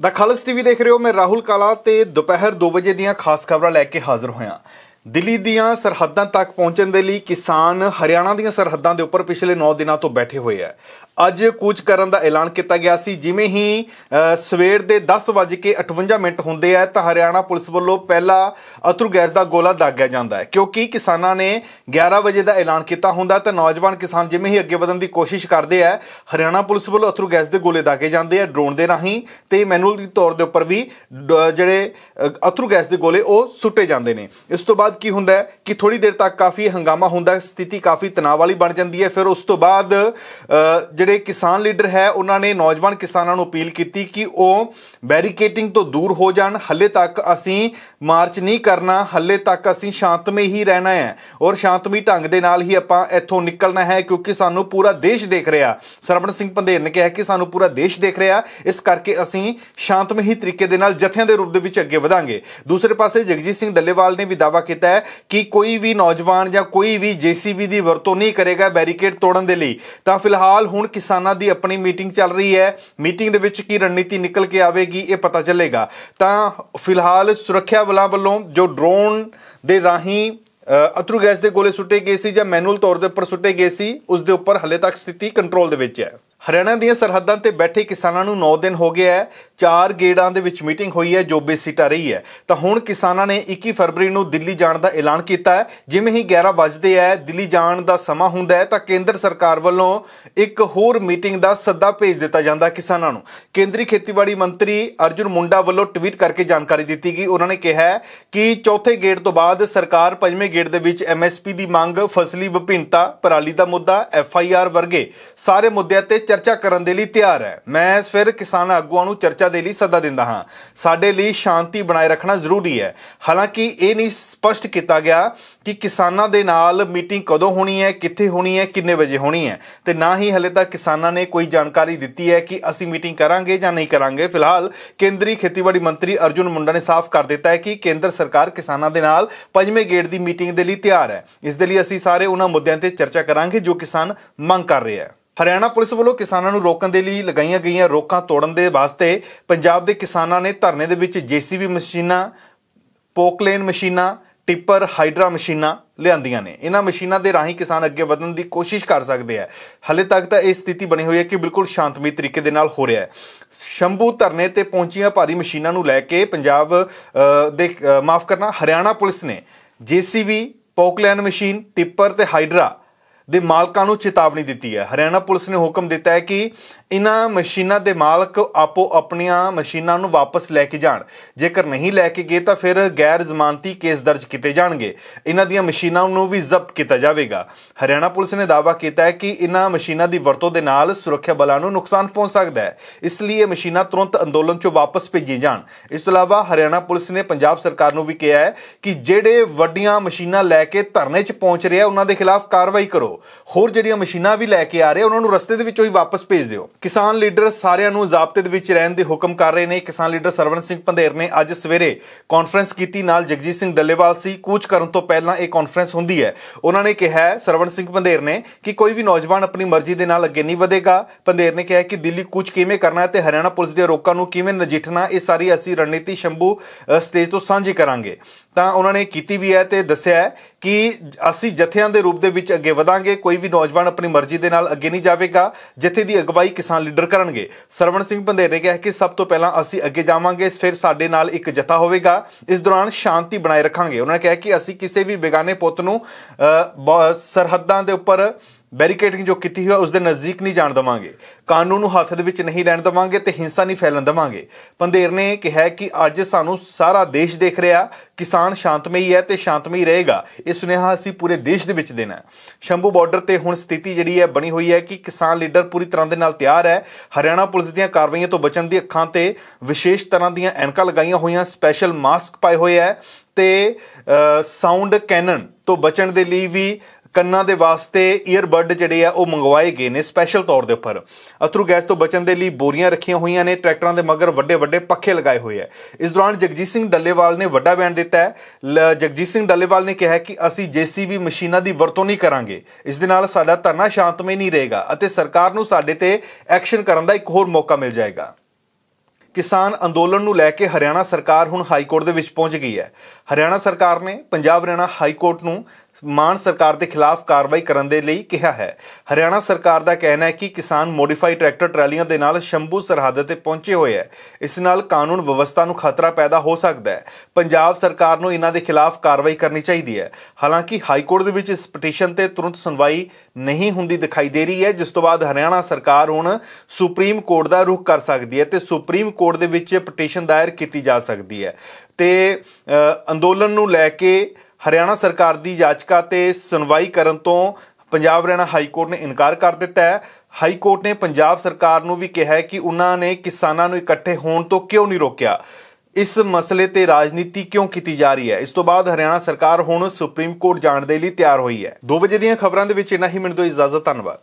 ਦਾ ਖਾਲਸ TV ਦੇਖ ਰਹੇ ਹੋ ਮੈਂ ਰਾਹੁਲ ਕਾਲਾ ਤੇ ਦੁਪਹਿਰ 2 ਵਜੇ ਦੀਆਂ ਖਾਸ ਖਬਰਾਂ ਲੈ ਕੇ ਹਾਜ਼ਰ ਹੋਇਆ ਦਿੱਲੀ ਦੀਆਂ ਸਰਹੱਦਾਂ ਤੱਕ ਪਹੁੰਚਣ ਦੇ ਲਈ ਕਿਸਾਨ ਹਰਿਆਣਾ ਦੀਆਂ ਸਰਹੱਦਾਂ ਦੇ ਉੱਪਰ ਪਿਛਲੇ 9 ਦਿਨਾਂ ਤੋਂ ਬੈਠੇ ਹੋਏ ਆ ਅੱਜ ਕੂਚ ਕਰਨ ਦਾ ਐਲਾਨ ਕੀਤਾ ਗਿਆ ਸੀ ਜਿਵੇਂ ਹੀ ਸਵੇਰ ਦੇ 10:58 ਮਿੰਟ ਹੁੰਦੇ ਆ ਤਾਂ ਹਰਿਆਣਾ ਪੁਲਿਸ ਵੱਲੋਂ ਪਹਿਲਾ ਅਤਰੂ ਗੈਸ ਦਾ ਗੋਲਾ ਦਾਗਿਆ ਜਾਂਦਾ ਹੈ ਕਿਉਂਕਿ ਕਿਸਾਨਾਂ ਨੇ 11 ਵਜੇ ਦਾ ਐਲਾਨ ਕੀਤਾ ਹੁੰਦਾ ਤਾਂ ਨੌਜਵਾਨ ਕਿਸਾਨ ਜਿਵੇਂ ਹੀ ਅੱਗੇ ਵਧਣ ਦੀ ਕੋਸ਼ਿਸ਼ ਕਰਦੇ ਆ ਹਰਿਆਣਾ ਪੁਲਿਸ ਵੱਲੋਂ ਅਤਰੂ ਗੈਸ ਦੇ ਗੋਲੇ ਦਾਗੇ ਜਾਂਦੇ ਆ ਡਰੋਨ ਦੇ ਰਾਹੀਂ ਤੇ ਮੈਨੂਅਲ ਤੌਰ ਦੇ ਉੱਪਰ ਵੀ ਜਿਹੜੇ ਅਤਰੂ ਗੈਸ ਦੇ ਗੋਲੇ ਉਹ ਸੁੱਟੇ ਜਾਂਦੇ ਨੇ ਇਸ ਤੋਂ ਬਾਅਦ ਕੀ ਹੁੰਦਾ ਹੈ ਕਿ ਥੋੜੀ ਦੇਰ ਤੱਕ ਕਾਫੀ ਹੰਗਾਮਾ ਹੁੰਦਾ ਸਥਿਤੀ ਕਾਫੀ ਤਣਾਅ ਵਾਲੀ ਬਣ ਜਾਂਦੀ ਹੈ ਫਿਰ ਉਸ ਤੋਂ ਬਾਅਦ ਜਿਹੜੇ ਕਿਸਾਨ ਲੀਡਰ ਹੈ ਉਹਨਾਂ ਨੇ ਨੌਜਵਾਨ ਕਿਸਾਨਾਂ ਨੂੰ ਅਪੀਲ ਕੀਤੀ ਕਿ ਉਹ ਬੈਰੀਕੇਟਿੰਗ ਤੋਂ ਦੂਰ ਹੋ ਜਾਣ ਹੱਲੇ ਤੱਕ ਅਸੀਂ ਮਾਰਚ ਨਹੀਂ ਕਰਨਾ ਹੱਲੇ ਤੱਕ ਅਸੀਂ ਸ਼ਾਂਤਮਈ ਹੀ ਰਹਿਣਾ ਹੈ ਔਰ ਸ਼ਾਂਤਮਈ ਢੰਗ ਦੇ ਨਾਲ ਹੀ ਆਪਾਂ ਇੱਥੋਂ ਨਿਕਲਣਾ ਹੈ ਕਿਉਂਕਿ ਸਾਨੂੰ ਪੂਰਾ ਦੇਸ਼ ਦੇਖ ਰਿਹਾ ਸਰਬਣ ਸਿੰਘ ਪੰਦੇਰ ਨੇ ਕਿਹਾ ਕਿ ਸਾਨੂੰ ਪੂਰਾ ਦੇਸ਼ ਦੇਖ ਰਿਹਾ ਇਸ ਕਰਕੇ ਅਸੀਂ ਸ਼ਾਂਤਮਈ ਹੀ ਤਰੀਕੇ ਦੇ ਨਾਲ ਜਥਿਆਂ ਦੇ ਰੂਪ ਦੇ ਵਿੱਚ ਅੱਗੇ ਵਧਾਂਗੇ ਦੂਸਰੇ ਪਾਸੇ ਜਗਜੀਤ ਸਿੰਘ ਡੱਲੇਵਾਲ ਨੇ ਵੀ ਦਾਵਾ ਕੀਤਾ ਹੈ ਕਿ ਕੋਈ ਵੀ ਨੌਜਵਾਨ ਜਾਂ ਕੋਈ ਵੀ ਜੀਸੀਬੀ ਦੀ ਵਰਤੋਂ ਨਹੀਂ ਕਰੇਗਾ ਬੈਰੀਕੇਡ ਤੋੜਨ ਦੇ ਲਈ ਤਾਂ ਫਿਲਹਾਲ ਹੁਣ ਕਿਸਾਨਾਂ ਦੀ ਆਪਣੀ ਮੀਟਿੰਗ ਚੱਲ ਰਹੀ ਹੈ ਮੀਟਿੰਗ ਦੇ ਵਿੱਚ ਕੀ ਰਣਨੀਤੀ ਨਿਕਲ ਕੇ ਆਵੇਗੀ ਇਹ ਪਤਾ ਚੱਲੇਗਾ ਤਾਂ ਫਿਲਹਾਲ ਸੁਰੱਖਿਆ ਬਲਾਂ ਵੱਲੋਂ ਜੋ ਡਰੋਨ ਦੇ ਰਾਹੀਂ ਅਤਰੂ ਗੈਸ ਦੇ ਗੋਲੇ ਸੁੱਟੇ ਗਏ ਸੀ ਜਾਂ ਮੈਨੂਅਲ ਤੌਰ ਦੇ ਉੱਪਰ ਸੁੱਟੇ ਗਏ ਸੀ ਉਸ ਦੇ ਉੱਪਰ ਹਲੇ ਤੱਕ ਸਥਿਤੀ ਕੰਟਰੋਲ ਦੇ ਵਿੱਚ ਹੈ ਹਰਿਆਣਾ ਦੀਆਂ ਸਰਹੱਦਾਂ ਤੇ ਬੈਠੇ ਕਿਸਾਨਾਂ ਨੂੰ 9 ਦਿਨ ਹੋ ਗਏ ਹੈ ਚਾਰ ਗੇੜਾਂ ਦੇ ਵਿੱਚ ਮੀਟਿੰਗ ਹੋਈ ਹੈ ਜੋ ਬੇਸਿਟਾ ਰਹੀ ਹੈ ਤਾਂ ਹੁਣ ਕਿਸਾਨਾਂ ਨੇ 21 ਫਰਵਰੀ ਨੂੰ ਦਿੱਲੀ ਜਾਣ ਦਾ ਐਲਾਨ ਕੀਤਾ ਹੈ ਜਿਵੇਂ ਹੀ 11 ਵਜਦੇ ਹੈ ਦਿੱਲੀ ਜਾਣ ਦਾ ਸਮਾਂ ਹੁੰਦਾ ਹੈ ਤਾਂ ਕੇਂਦਰ ਸਰਕਾਰ ਵੱਲੋਂ ਇੱਕ ਹੋਰ ਮੀਟਿੰਗ ਦਾ ਸੱਦਾ ਭੇਜ ਦਿੱਤਾ ਜਾਂਦਾ ਕਿਸਾਨਾਂ ਨੂੰ ਕੇਂਦਰੀ ਖੇਤੀਬਾੜੀ ਮੰਤਰੀ ਅਰਜੁਨ ਮੁੰਡਾ ਵੱਲੋਂ ਟਵੀਟ ਕਰਕੇ ਜਾਣਕਾਰੀ ਦਿੱਤੀ ਗਈ ਉਹਨਾਂ ਨੇ ਕਿਹਾ ਕਿ ਚੌਥੇ ਗੇੜ ਤੋਂ ਬਾਅਦ ਸਰਕਾਰ ਪੰਜਵੇਂ ਗੇੜ ਦੇ ਵਿੱਚ ਐਮਐਸਪੀ ਦੀ ਮੰਗ ਫਸਲੀ ਵਿਭਿੰਨਤਾ ਪਰਾਲੀ ਦਾ ਮੁੱਦਾ ਐਫਆਈਆਰ ਵਰਗੇ ਸਾਰੇ ਮੁੱਦਿਆਂ ਤੇ ਚਰਚਾ ਕਰਨ ਦੇ ਲਈ ਤਿਆਰ ਹੈ ਮੈਂ ਫਿਰ ਕਿਸਾਨ ਆਗੂਆਂ ਨੂੰ ਚਰਚਾ ਦੇ ਲਈ ਸੱਦਾ ਦਿੰਦਾ ਹਾਂ ਸਾਡੇ ਲਈ ਸ਼ਾਂਤੀ ਬਣਾਈ ਰੱਖਣਾ ਜ਼ਰੂਰੀ ਹੈ ਹਾਲਾਂਕਿ ਇਹ ਨਹੀਂ ਸਪਸ਼ਟ ਕੀਤਾ ਗਿਆ ਕਿ ਕਿਸਾਨਾਂ ਦੇ ਨਾਲ ਮੀਟਿੰਗ ਕਦੋਂ ਹੋਣੀ ਹੈ ਕਿੱਥੇ ਹੋਣੀ ਹੈ ਕਿੰਨੇ ਵਜੇ ਹੋਣੀ ਹੈ ਤੇ ਨਾ ਹੀ ਹਲੇ ਤੱਕ ਕਿਸਾਨਾਂ ਨੇ ਕੋਈ ਜਾਣਕਾਰੀ ਦਿੱਤੀ ਹੈ ਕਿ ਅਸੀਂ ਮੀਟਿੰਗ ਕਰਾਂਗੇ ਜਾਂ ਨਹੀਂ ਕਰਾਂਗੇ ਫਿਲਹਾਲ ਕੇਂਦਰੀ ਖੇਤੀਬਾੜੀ ਮੰਤਰੀ ਅਰਜੁਨ ਮੁੰਡਾ ਨੇ ਸਾਫ਼ ਕਰ ਦਿੱਤਾ ਹੈ ਕਿ ਕੇਂਦਰ ਸਰਕਾਰ ਕਿਸਾਨਾਂ ਦੇ ਨਾਲ ਪੰਜਵੇਂ ਗੇੜ ਦੀ ਮੀਟਿੰਗ ਦੇ ਲਈ ਤਿਆਰ ਹੈ ਇਸ ਦੇ ਲਈ ਅਸੀਂ ਸਾਰੇ ਉਹਨਾਂ ਮੁੱਦਿਆਂ ਤੇ ਚਰਚਾ ਕਰਾਂਗੇ ਜੋ ਕਿਸਾਨ ਮੰਗ ਕਰ ਰਿਹਾ ਹੈ ਹਰਿਆਣਾ ਪੁਲਿਸ ਵੱਲੋਂ ਕਿਸਾਨਾਂ ਨੂੰ ਰੋਕਣ ਦੇ ਲਈ ਲਗਾਈਆਂ ਗਈਆਂ ਰੋਕਾਂ ਤੋੜਨ ਦੇ ਵਾਸਤੇ ਪੰਜਾਬ ਦੇ ਕਿਸਾਨਾਂ ਨੇ ਧਰਨੇ ਦੇ ਵਿੱਚ ਜੀਸੀਬੀ ਮਸ਼ੀਨਾਂ ਪੋਕਲੇਨ ਮਸ਼ੀਨਾਂ ਟਿੱਪਰ ਹਾਈਡਰਾ ਮਸ਼ੀਨਾਂ ਲਿਆਂਦੀਆਂ ਨੇ ਇਹਨਾਂ ਮਸ਼ੀਨਾਂ ਦੇ ਰਾਹੀਂ ਕਿਸਾਨ ਅੱਗੇ ਵਧਣ ਦੀ ਕੋਸ਼ਿਸ਼ ਕਰ ਸਕਦੇ ਆ ਹਲੇ ਤੱਕ ਤਾਂ ਇਹ ਸਥਿਤੀ ਬਣੀ ਹੋਈ ਹੈ ਕਿ ਬਿਲਕੁਲ ਸ਼ਾਂਤਮਈ ਤਰੀਕੇ ਦੇ ਨਾਲ ਹੋ ਰਿਹਾ ਹੈ ਸ਼ੰਭੂ ਧਰਨੇ ਤੇ ਪਹੁੰਚੀਆਂ ਭਾਰੀ ਮਸ਼ੀਨਾਂ ਨੂੰ ਲੈ ਕੇ ਪੰਜਾਬ ਦੇ ਮਾਫ ਕਰਨਾ ਹਰਿਆਣਾ ਪੁਲਿਸ ਨੇ ਜੀਸੀਬੀ ਪੋਕਲੇਨ ਮਸ਼ੀਨ ਟਿੱਪਰ ਤੇ ਹਾਈਡਰਾ ਦੇ ਮਾਲਕਾਂ ਨੂੰ ਚੇਤਾਵਨੀ ਦਿੱਤੀ ਹੈ ਹਰਿਆਣਾ ਪੁਲਿਸ ਨੇ ਹੁਕਮ ਦਿੱਤਾ ਹੈ ਕਿ ਇਨ੍ਹਾਂ ਮਸ਼ੀਨਾਂ ਦੇ ਮਾਲਕ ਆਪੋ ਆਪਣੀਆਂ ਮਸ਼ੀਨਾਂ ਨੂੰ ਵਾਪਸ ਲੈ ਕੇ ਜਾਣ ਜੇਕਰ ਨਹੀਂ ਲੈ ਕੇ ਗਏ ਤਾਂ ਫਿਰ ਗੈਰ ਜ਼ਮਾਨਤੀ ਕੇਸ ਦਰਜ ਕੀਤੇ ਜਾਣਗੇ ਇਨ੍ਹਾਂ ਦੀਆਂ ਮਸ਼ੀਨਾਂ ਨੂੰ ਵੀ ਜ਼ਬਤ ਕੀਤਾ ਜਾਵੇਗਾ ਹਰਿਆਣਾ ਪੁਲਿਸ ਨੇ ਦਾਅਵਾ ਕੀਤਾ ਹੈ ਕਿ ਇਨ੍ਹਾਂ ਮਸ਼ੀਨਾਂ ਦੀ ਵਰਤੋਂ ਦੇ ਨਾਲ ਸੁਰੱਖਿਆ ਬਲਾਂ ਨੂੰ ਨੁਕਸਾਨ ਪਹੁੰਚ ਸਕਦਾ ਹੈ ਇਸ ਲਈ ਇਹ ਮਸ਼ੀਨਾਂ ਤੁਰੰਤ ਅੰਦੋਲਨ 'ਚੋਂ ਵਾਪਸ ਭੇਜੀ ਜਾਣ ਇਸ ਤੋਂ ਇਲਾਵਾ ਹਰਿਆਣਾ ਪੁਲਿਸ ਨੇ ਪੰਜਾਬ ਸਰਕਾਰ ਨੂੰ ਵੀ ਕਿਹਾ ਹੈ ਕਿ ਜਿਹੜੇ ਵੱਡੀਆਂ ਮਸ਼ੀਨਾਂ ਲੈ ਕੇ ਧਰਨੇ 'ਚ ਪਹੁੰਚ ਰਹੇ ਉਹਨਾਂ ਦੇ ਖਿਲਾਫ ਕਾਰਵਾਈ ਕਰੋ ਦਿਓ ਹੋਰ ਜਿਹੜੀਆਂ ਮਸ਼ੀਨਾਂ ਵੀ ਲੈ ਕੇ ਆ ਰਹੇ ਉਹਨਾਂ ਨੂੰ ਰਸਤੇ ਦੇ ਵਿੱਚੋਂ ਹੀ ਵਾਪਸ ਭੇਜ ਦਿਓ ਕਿਸਾਨ ਲੀਡਰ ਸਾਰਿਆਂ ਨੂੰ ਜ਼ਾਬਤੇ ਦੇ ਵਿੱਚ ਰਹਿਣ ਦੇ ਹੁਕਮ ਕਰ ਰਹੇ ਨੇ ਕਿਸਾਨ ਲੀਡਰ ਸਰਵਨ ਸਿੰਘ ਪੰਧੇਰ ਨੇ ਅੱਜ ਸਵੇਰੇ ਕਾਨਫਰੰਸ ਕੀਤੀ ਨਾਲ ਜਗਜੀਤ ਸਿੰਘ ਡੱਲੇਵਾਲ ਸੀ ਕੂਚ ਕਰਨ ਤੋਂ ਪਹਿਲਾਂ ਇਹ ਕਾਨਫਰੰਸ ਹੁੰਦੀ ਹੈ ਉਹਨਾਂ ਨੇ ਕਿਹਾ ਸਰਵਨ ਸਿੰਘ ਪੰਧੇਰ ਨੇ ਕਿ ਕੋਈ ਵੀ ਨੌਜਵਾਨ ਆਪਣੀ ਮਰਜ਼ੀ ਦੇ ਨਾਲ ਅੱਗੇ ਨਹੀਂ ਵਧੇਗਾ ਪੰਧੇਰ ਨੇ ਕਿਹਾ ਕਿ ਦਿੱਲੀ ਕੂਚ ਕਿਵੇਂ ਕਰਨਾ ਹੈ ਤੇ ਹਰਿਆਣਾ ਪੁਲਿਸ ਦੇ ਰੋਕਾਂ ਨੂੰ ਕਿਵੇਂ ਨਜਿੱਠਣਾ ਇਹ ਸਾਰੀ ਅਸੀਂ ਰਣਨੀਤੀ ਸ਼ੰਭੂ ਸਟੇਜ ਤੋਂ ਸਾਂਝੀ ਕਰਾਂਗੇ ਤਾਂ ਉਹਨਾਂ ਨੇ ਕੀਤੀ ਵੀ ਹੈ ਤੇ ਦੱਸਿਆ ਕਿ ਅਸੀਂ ਜਥਿਆਂ ਦੇ ਰੂਪ ਦੇ ਵਿੱਚ ਅੱਗੇ ਵਧਾਂਗੇ ਕੋਈ ਵੀ ਨੌਜਵਾਨ ਆਪਣੀ ਮਰਜ਼ੀ ਦੇ ਨਾਲ ਅੱਗੇ ਨਹੀਂ ਜਾਵੇਗਾ ਜਥੇ ਦੀ ਅਗਵਾਈ ਕਿਸਾਨ ਲੀਡਰ ਕਰਨਗੇ ਸਰਵਣ ਸਿੰਘ ਬੰਦੇ ਨੇ ਕਿਹਾ ਕਿ ਸਭ ਤੋਂ ਪਹਿਲਾਂ ਅਸੀਂ ਅੱਗੇ ਜਾਵਾਂਗੇ ਫਿਰ ਸਾਡੇ ਨਾਲ ਇੱਕ ਜਥਾ ਹੋਵੇਗਾ ਇਸ ਦੌਰਾਨ ਸ਼ਾਂਤੀ ਬਣਾਈ ਰੱਖਾਂਗੇ ਉਹਨਾਂ ਨੇ ਕਿਹਾ ਕਿ ਅਸੀਂ ਕਿਸੇ ਵੀ ਬੇਗਾਨੇ ਪੁੱਤ ਨੂੰ ਸਰਹੱਦਾਂ ਦੇ ਉੱਪਰ ਬੈਰੀਕੇਡਿੰਗ ਜੋ ਕੀਤੀ ਹੋਈ ਉਸ ਦੇ ਨਜ਼ਦੀਕ ਨਹੀਂ ਜਾਣ ਦਵਾਂਗੇ ਕਾਨੂੰਨ ਨੂੰ ਹੱਥ ਦੇ ਵਿੱਚ ਨਹੀਂ ਲੈਣ ਦਵਾਂਗੇ ਤੇ ਹਿੰਸਾ ਨਹੀਂ ਫੈਲਣ ਦਵਾਂਗੇ ਪੰਦੇਰ ਨੇ ਕਿਹਾ ਕਿ ਅੱਜ ਸਾਨੂੰ ਸਾਰਾ ਦੇਸ਼ ਦੇਖ ਰਿਹਾ ਕਿਸਾਨ ਸ਼ਾਂਤਮਈ ਹੈ ਤੇ ਸ਼ਾਂਤਮਈ ਰਹੇਗਾ ਇਹ ਸੁਨੇਹਾ ਅਸੀਂ ਪੂਰੇ ਦੇਸ਼ ਦੇ ਵਿੱਚ ਦੇਣਾ ਸ਼ੰਭੂ ਬਾਰਡਰ ਤੇ ਹੁਣ ਸਥਿਤੀ ਜਿਹੜੀ ਹੈ ਬਣੀ ਹੋਈ ਹੈ ਕਿ ਕਿਸਾਨ ਲੀਡਰ ਪੂਰੀ ਤਰ੍ਹਾਂ ਦੇ ਨਾਲ ਤਿਆਰ ਹੈ ਹਰਿਆਣਾ ਪੁਲਿਸ ਦੀਆਂ ਕਾਰਵਾਈਆਂ ਤੋਂ ਬਚਣ ਦੀ ਅੱਖਾਂ ਤੇ ਵਿਸ਼ੇਸ਼ ਤਰ੍ਹਾਂ ਦੀਆਂ ਐਨਕਾਂ ਲਗਾਈਆਂ ਹੋਈਆਂ ਸਪੈਸ਼ਲ ਮਾਸਕ ਪਾਏ ਹੋਏ ਹੈ ਤੇ ਸਾਊਂਡ ਕੈਨਨ ਤੋਂ ਬਚਣ ਦੇ ਲਈ ਵੀ ਕੰਨਾਂ ਦੇ ਵਾਸਤੇ ਈਅਰਬਡ ਜਿਹੜੇ ਆ ਉਹ ਮੰਗਵਾਏ ਗਏ ਨੇ ਸਪੈਸ਼ਲ ਤੌਰ ਦੇ ਉੱਪਰ ਅਥਰੂ ਗੈਸ ਤੋਂ ਬਚਣ ਦੇ ਲਈ ਬੋਰੀਆਂ ਰੱਖੀਆਂ ਹੋਈਆਂ ਨੇ ਟਰੈਕਟਰਾਂ ਦੇ ਮਗਰ ਵੱਡੇ ਵੱਡੇ ਪੱਖੇ ਲਗਾਏ ਹੋਏ ਆ ਇਸ ਦੌਰਾਨ ਜਗਜੀਤ ਸਿੰਘ ਡੱਲੇਵਾਲ ਨੇ ਵੱਡਾ ਬਿਆਨ ਦਿੱਤਾ ਹੈ ਜਗਜੀਤ ਸਿੰਘ ਡੱਲੇਵਾਲ ਨੇ ਕਿਹਾ ਕਿ ਅਸੀਂ ਜੀਸੀਬੀ ਮਸ਼ੀਨਾਂ ਦੀ ਵਰਤੋਂ ਨਹੀਂ ਕਰਾਂਗੇ ਇਸ ਦੇ ਨਾਲ ਸਾਡਾ ਧਰਨਾ ਸ਼ਾਂਤਮਈ ਨਹੀਂ ਰਹੇਗਾ ਅਤੇ ਸਰਕਾਰ ਨੂੰ ਸਾਡੇ ਤੇ ਐਕਸ਼ਨ ਕਰਨ ਦਾ ਇੱਕ ਹੋਰ ਮੌਕਾ ਮਿਲ ਜਾਏਗਾ ਕਿਸਾਨ ਅੰਦੋਲਨ ਨੂੰ ਲੈ ਕੇ ਹਰਿਆਣਾ ਸਰਕਾਰ ਹੁਣ ਹਾਈ ਕੋਰਟ ਦੇ ਵਿੱਚ ਪਹੁੰਚ ਗਈ ਹੈ ਹਰਿਆਣਾ ਸਰਕਾਰ ਨੇ ਪੰਜਾਬ ਹਰਿਆਣਾ ਹਾਈ ਕੋਰਟ ਨੂੰ ਮਾਨ ਸਰਕਾਰ ਦੇ ਖਿਲਾਫ ਕਾਰਵਾਈ ਕਰਨ ਦੇ ਲਈ ਕਿਹਾ ਹੈ ਹਰਿਆਣਾ ਸਰਕਾਰ ਦਾ ਕਹਿਣਾ ਹੈ ਕਿ ਕਿਸਾਨ ਮੋਡੀਫਾਈ ਟਰੈਕਟਰ ਟਰਾਲੀਆਂ ਦੇ ਨਾਲ ਸ਼ੰਭੂ ਸਰਹੱਦ ਤੇ ਪਹੁੰਚੇ ਹੋਏ ਹੈ ਇਸ ਨਾਲ ਕਾਨੂੰਨ ਵਿਵਸਥਾ ਨੂੰ ਖਤਰਾ ਪੈਦਾ ਹੋ ਸਕਦਾ ਹੈ ਪੰਜਾਬ ਸਰਕਾਰ ਨੂੰ ਇਹਨਾਂ ਦੇ ਖਿਲਾਫ ਕਾਰਵਾਈ ਕਰਨੀ ਚਾਹੀਦੀ ਹੈ ਹਾਲਾਂਕਿ ਹਾਈ ਕੋਰਟ ਦੇ ਵਿੱਚ ਇਸ ਪਟੀਸ਼ਨ ਤੇ ਤੁਰੰਤ ਸੁਣਵਾਈ ਨਹੀਂ ਹੁੰਦੀ ਦਿਖਾਈ ਦੇ ਰਹੀ ਹੈ ਜਿਸ ਤੋਂ ਬਾਅਦ ਹਰਿਆਣਾ ਸਰਕਾਰ ਹੁਣ ਸੁਪਰੀਮ ਕੋਰਟ ਦਾ ਰੁਖ ਕਰ ਸਕਦੀ ਹੈ ਤੇ ਸੁਪਰੀਮ ਕੋਰਟ ਦੇ ਵਿੱਚ ਪਟੀਸ਼ਨ ਦਾਇਰ ਕੀਤੀ ਜਾ ਸਕਦੀ ਹੈ ਤੇ ਅੰਦੋਲਨ ਨੂੰ ਲੈ ਕੇ ਹਰਿਆਣਾ ਸਰਕਾਰ ਦੀ ਯਾਚਕਾ ਤੇ ਸੁਣਵਾਈ ਕਰਨ ਤੋਂ ਪੰਜਾਬ ਹਰਿਆਣਾ ਹਾਈ ਕੋਰਟ ਨੇ ਇਨਕਾਰ ਕਰ ਦਿੱਤਾ ਹੈ ਹਾਈ ਕੋਰਟ ਨੇ ਪੰਜਾਬ ਸਰਕਾਰ ਨੂੰ ਵੀ ਕਿਹਾ ਹੈ ਕਿ ਉਹਨਾਂ ਨੇ ਕਿਸਾਨਾਂ ਨੂੰ ਇਕੱਠੇ ਹੋਣ ਤੋਂ ਕਿਉਂ ਨਹੀਂ ਰੋਕਿਆ ਇਸ ਮਸਲੇ ਤੇ ਰਾਜਨੀਤੀ ਕਿਉਂ ਕੀਤੀ ਜਾ ਰਹੀ ਹੈ ਇਸ ਤੋਂ ਬਾਅਦ ਹਰਿਆਣਾ ਸਰਕਾਰ ਹੁਣ ਸੁਪਰੀਮ ਕੋਰਟ ਜਾਣ ਦੇ ਲਈ ਤਿਆਰ ਹੋਈ ਹੈ 2 ਵਜੇ ਦੀਆਂ ਖਬਰਾਂ ਦੇ ਵਿੱਚ ਇਨਾ ਹੀ ਮੈਨੂੰ ਦੋ ਇਜਾਜ਼ਤ ਧੰਨਵਾਦ